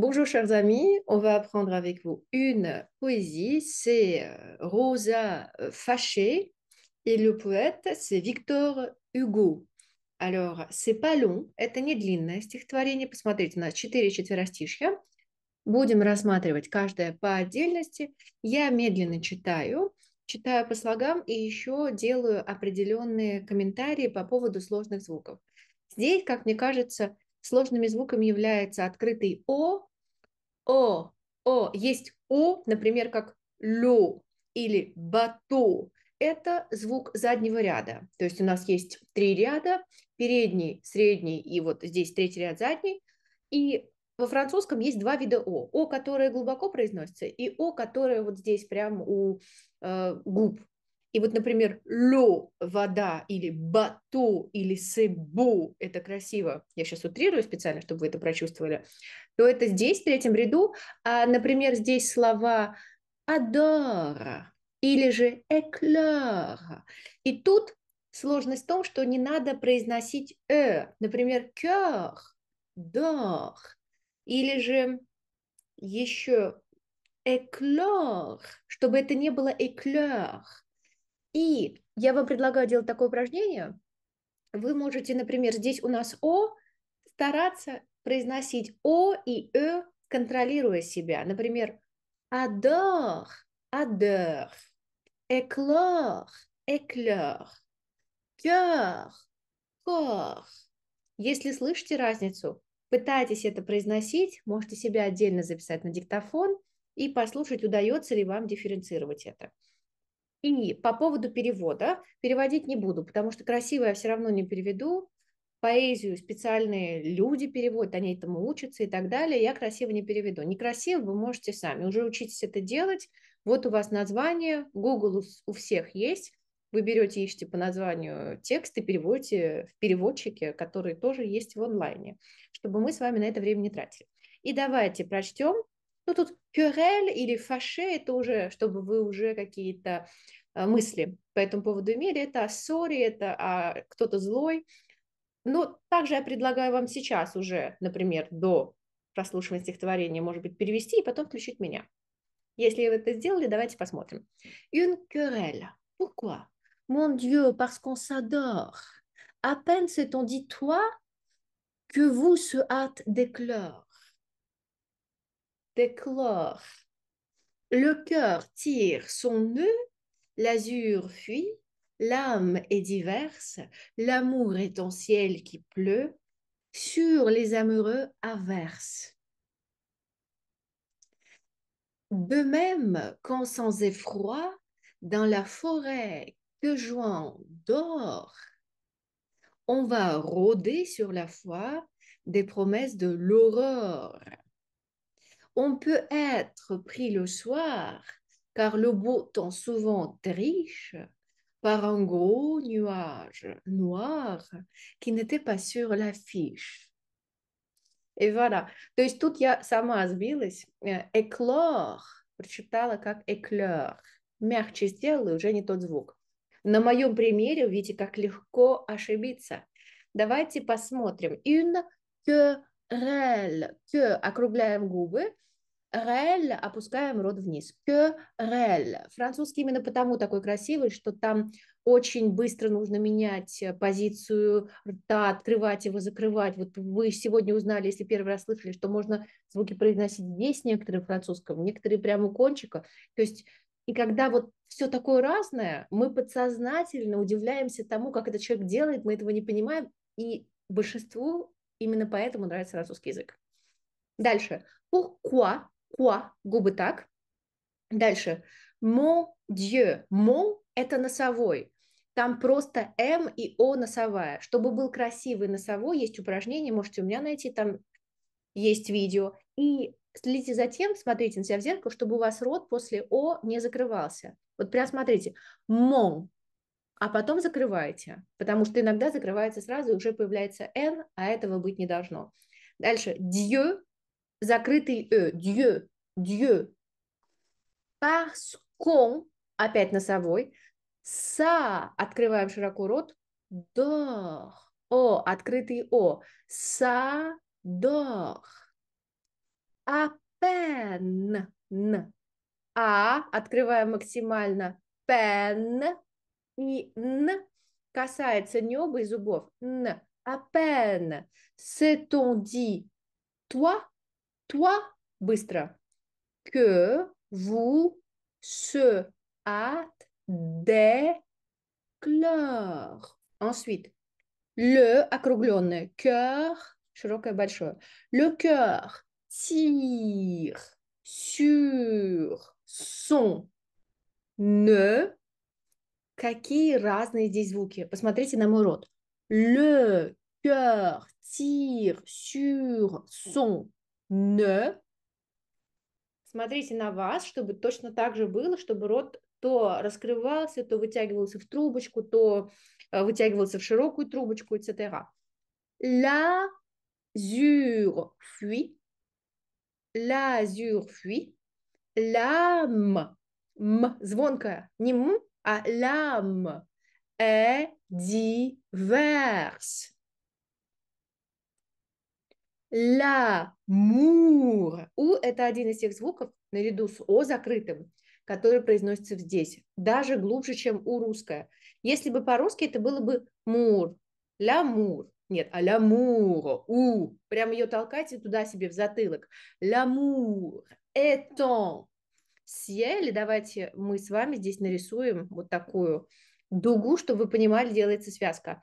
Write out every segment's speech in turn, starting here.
Bonjour chers amis, on va apprendre avec vous une poésie, c'est euh, Rosa euh, Fâché et le poète c'est Victor Hugo. Alors, c'est pas long, это не длинное стихотворение, посмотрите, у нас четыре четверостишья. Будем рассматривать каждое по отдельности. Я медленно читаю, читаю по слогам и еще делаю определенные комментарии по поводу сложных звуков. Здесь, как мне кажется, сложными звуками является открытый О, о, о. Есть у, например, как лю или бату. Это звук заднего ряда. То есть у нас есть три ряда, передний, средний и вот здесь третий ряд задний. И во французском есть два вида «о». «О», которое глубоко произносится, и «о», которое вот здесь прямо у э, губ и вот, например, лю – вода, или бату, или сыбу – это красиво. Я сейчас утрирую специально, чтобы вы это прочувствовали. То это здесь, в третьем ряду. А, например, здесь слова адора или же эклера. И тут сложность в том, что не надо произносить «э». Например, кёр, дох, или же еще эклер, чтобы это не было эклер. И я вам предлагаю делать такое упражнение. Вы можете, например, здесь у нас О, стараться произносить О и Э, контролируя себя. Например, adore, adore, éclair, éclair, cœur, corps. Если слышите разницу, пытайтесь это произносить, можете себя отдельно записать на диктофон и послушать, удается ли вам дифференцировать это. И по поводу перевода, переводить не буду, потому что красиво я все равно не переведу, поэзию специальные люди переводят, они этому учатся и так далее, я красиво не переведу. Некрасиво вы можете сами, уже учитесь это делать, вот у вас название, Google у всех есть, вы берете, ищете по названию текст и переводите в переводчике, который тоже есть в онлайне, чтобы мы с вами на это время не тратили. И давайте прочтем ну, тут кюрель или фаше – это уже, чтобы вы уже какие-то э, мысли по этому поводу имели. Это о ссоре, это о кто-то злой. Но также я предлагаю вам сейчас уже, например, до прослушивания стихотворения, может быть, перевести и потом включить меня. Если вы это сделали, давайте посмотрим. Une querelle. Pourquoi? Mon Dieu, parce qu'on s'adore. À peine s'est-on dit toi que vous se hâte d'éclore. Le cœur tire son nœud, l'azur fuit, l'âme est diverse, l'amour est en ciel qui pleut, sur les amoureux averse. De même quand sans effroi, dans la forêt que joint dort, on va rôder sur la foi des promesses de l'aurore. on peut être pris le soir, car le beau temps souvent triche, par un gros nuage noir qui n'était pas sur l'affiche. И voilà. То есть тут сама сбилась. Э, Эклор прочитала как эклер. Мягче сделала, уже не тот звук. На моем примере, видите, как легко ошибиться. Давайте посмотрим. Une que Рэл, к округляем губы, рэл, опускаем рот вниз. К рэл. Французский именно потому такой красивый, что там очень быстро нужно менять э, позицию рта, открывать его, закрывать. Вот вы сегодня узнали, если первый раз слышали, что можно звуки произносить здесь некоторые в французском, некоторые прямо у кончика. То есть и когда вот все такое разное, мы подсознательно удивляемся тому, как этот человек делает, мы этого не понимаем, и большинству Именно поэтому нравится французский язык. Дальше. Pourquoi? Quoi? Губы так. Дальше. Mon Dieu. Mon – это носовой. Там просто М эм и О носовая. Чтобы был красивый носовой, есть упражнение, можете у меня найти, там есть видео. И следите за тем, смотрите на себя в зеркало, чтобы у вас рот после О не закрывался. Вот прям смотрите. Мон а потом закрываете, потому что иногда закрывается сразу, и уже появляется «н», а этого быть не должно. Дальше «дье», закрытый «э», «дье», «дье», «парскон», опять носовой, «са», открываем широко рот, «дох», «о», открытый «о», «са», «дох», «апен», «н», «а», открываем максимально, «пен», ne. Ça, ça, c'est ni obus, ni bouff. Ne. À peine. s'est on dit, Toi, toi, plus Que vous se clore. Ensuite, le acroglone. Coeur. Je crois que c'est pas le coeur. Le tire sur son ne. Какие разные здесь звуки? Посмотрите на мой рот. Le cœur tire sur son ne. Смотрите на вас, чтобы точно так же было, чтобы рот то раскрывался, то вытягивался в трубочку, то э, вытягивался в широкую трубочку, etc. La zur fuit. La zur fuit. Лям. М. Звонкая. Не м, à l'âme est diverse. L'amour. У – это один из тех звуков наряду с О закрытым, который произносится здесь, даже глубже, чем у русское. Если бы по-русски это было бы мур, ламур. Нет, а лямур, у. Прям ее толкайте туда себе в затылок. Лямур, этон, Съели, Давайте мы с вами здесь нарисуем вот такую дугу, чтобы вы понимали, делается связка.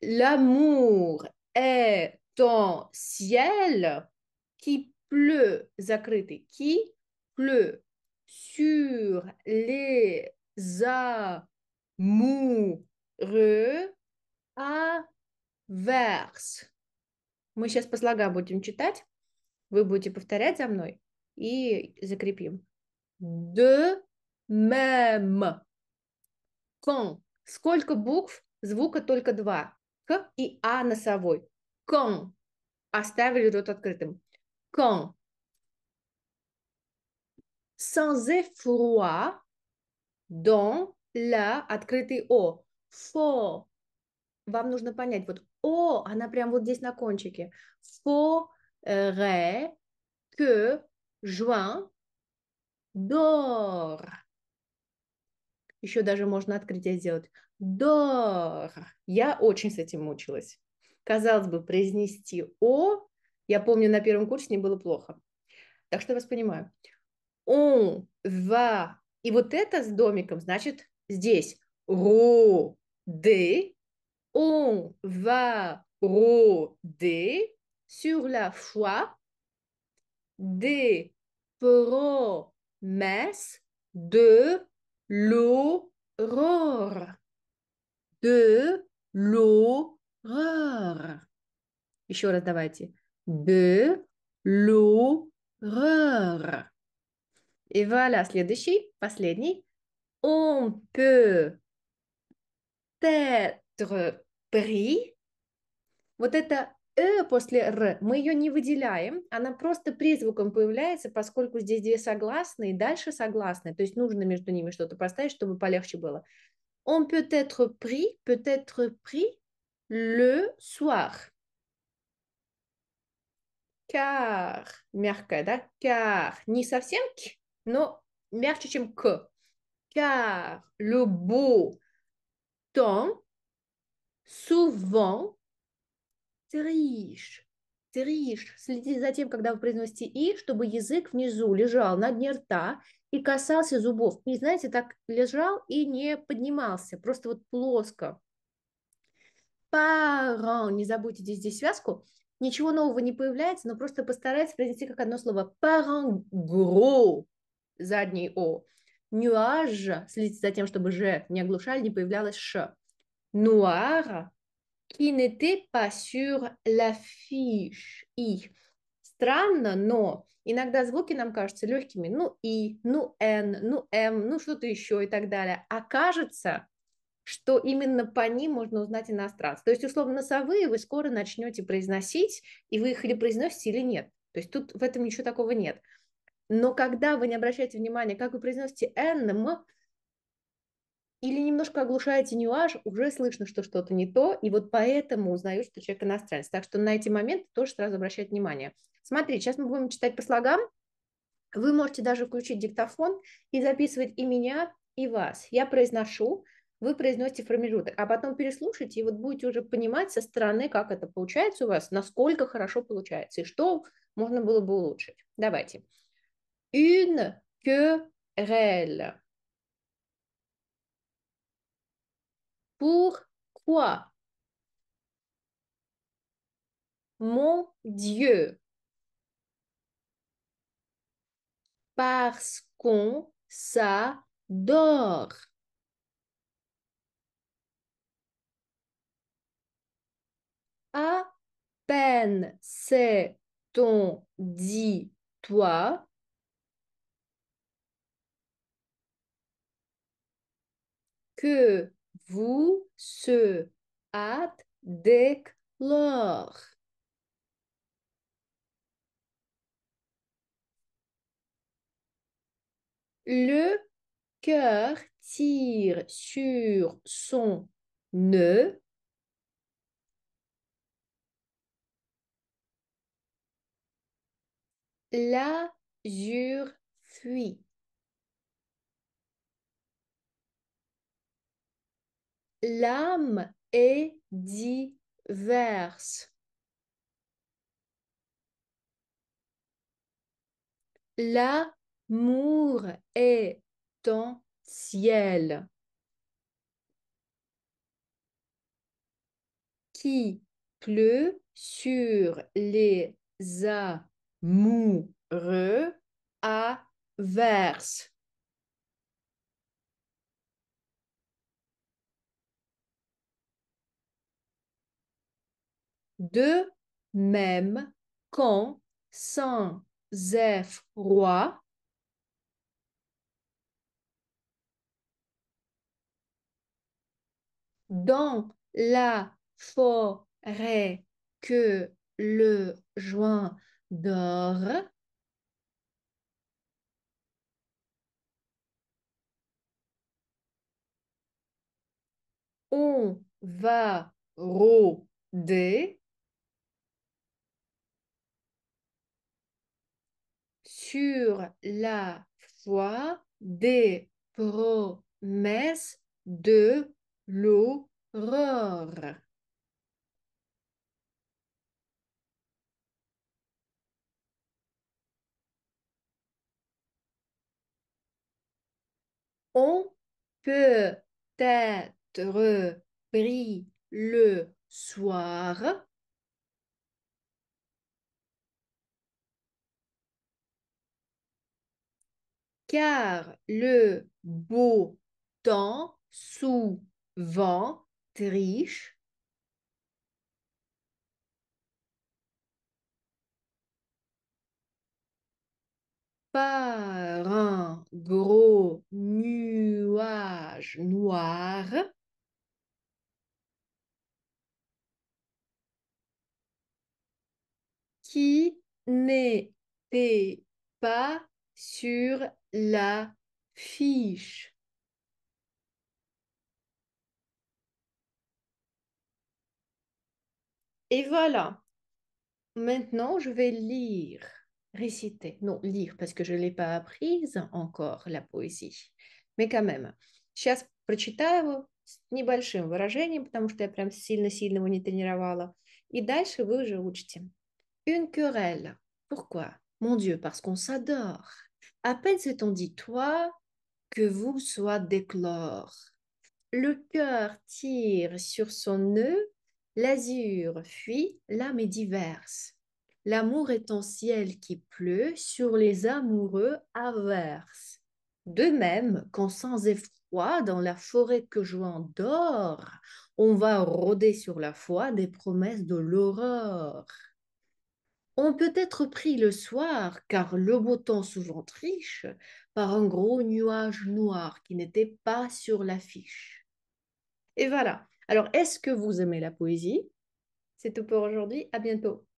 L'amour est un ciel qui pleut, закрытый, qui pleut sur les amoureux à averse. Мы сейчас по слогам будем читать, вы будете повторять за мной и закрепим de même. Кон. Сколько букв? Звука только два. К и А носовой. Кон. Оставили рот открытым. Кон. Sans effroi, dans Ля. открытый О. Фо. Вам нужно понять, вот О, она прям вот здесь на кончике. Фо, ре, К juin, дор. Еще даже можно открытие сделать. Дор. Я очень с этим мучилась. Казалось бы, произнести «о», я помню, на первом курсе не было плохо. Так что я вас понимаю. У ва. И вот это с домиком значит здесь ру, де. У ва, ру, де. Sur la foi. Des pro messe de l'horreur. De l'horreur. Еще раз давайте. De l'horreur. И voilà, следующий, последний. On peut être pris. Вот это э после р, мы ее не выделяем, она просто призвуком появляется, поскольку здесь две согласные, дальше согласные, то есть нужно между ними что-то поставить, чтобы полегче было. Он peut être pris, peut être pris le soir. Car, мягкая, да? Car, не совсем к, но мягче, чем к. Car, le beau temps, souvent, Триш, триш. Следите за тем, когда вы произносите «и», чтобы язык внизу лежал на дне рта и касался зубов. Не знаете, так лежал и не поднимался, просто вот плоско. Парон. Не забудьте здесь связку. Ничего нового не появляется, но просто постарайтесь произнести как одно слово. Парон гро. Задний о. Нюажа. Следите за тем, чтобы же не оглушали, не появлялось ш. Нуара qui n'était pas sur l'affiche. И. Странно, но иногда звуки нам кажутся легкими. Ну и, ну н, ну м, эм, ну что-то еще и так далее. А кажется, что именно по ним можно узнать иностранца То есть, условно, носовые вы скоро начнете произносить, и вы их или произносите, или нет. То есть тут в этом ничего такого нет. Но когда вы не обращаете внимания, как вы произносите «н», «м», или немножко оглушаете нюаж, уже слышно, что что-то не то, и вот поэтому узнают, что человек иностранец. Так что на эти моменты тоже сразу обращать внимание. Смотри, сейчас мы будем читать по слогам. Вы можете даже включить диктофон и записывать и меня, и вас. Я произношу, вы произносите промежуток, а потом переслушайте, и вот будете уже понимать со стороны, как это получается у вас, насколько хорошо получается, и что можно было бы улучшить. Давайте. Une querelle. Pourquoi Mon Dieu. Parce qu'on s'adore. À peine c'est on dit toi que vous se hâte d'éclore. Le cœur tire sur son nœud. jure fuit. l'âme est diverse. L'amour est en ciel. Qui pleut sur les amoureux à de même quand sans roi dans la forêt que le joint d'or, On va rôder sur la foi des promesses de l'aurore. On peut être pris le soir car le beau temps souvent triche. par un gros nuage noir. qui n'était pas sur la fiche. Et voilà. Maintenant, je vais lire, réciter. Non, lire, parce que je ne l'ai pas apprise encore, la poésie. Mais quand même. Сейчас прочитаю его с небольшим выражением, потому что я прям сильно-сильно его не тренировала. И дальше вы уже учите. Une querelle. Pourquoi Mon Dieu, parce qu'on s'adore. À peine s'est-on dit toi que vous soyez d'éclore. Le cœur tire sur son nœud, l'azur fuit, l'âme est diverse. L'amour est un ciel qui pleut, sur les amoureux averses. De même quand sans effroi, dans la forêt que je endors, on va rôder sur la foi des promesses de l'aurore. On peut-être pris le soir, car le beau temps souvent triche, par un gros nuage noir qui n'était pas sur l'affiche. Et voilà. Alors, est-ce que vous aimez la poésie C'est tout pour aujourd'hui. À bientôt.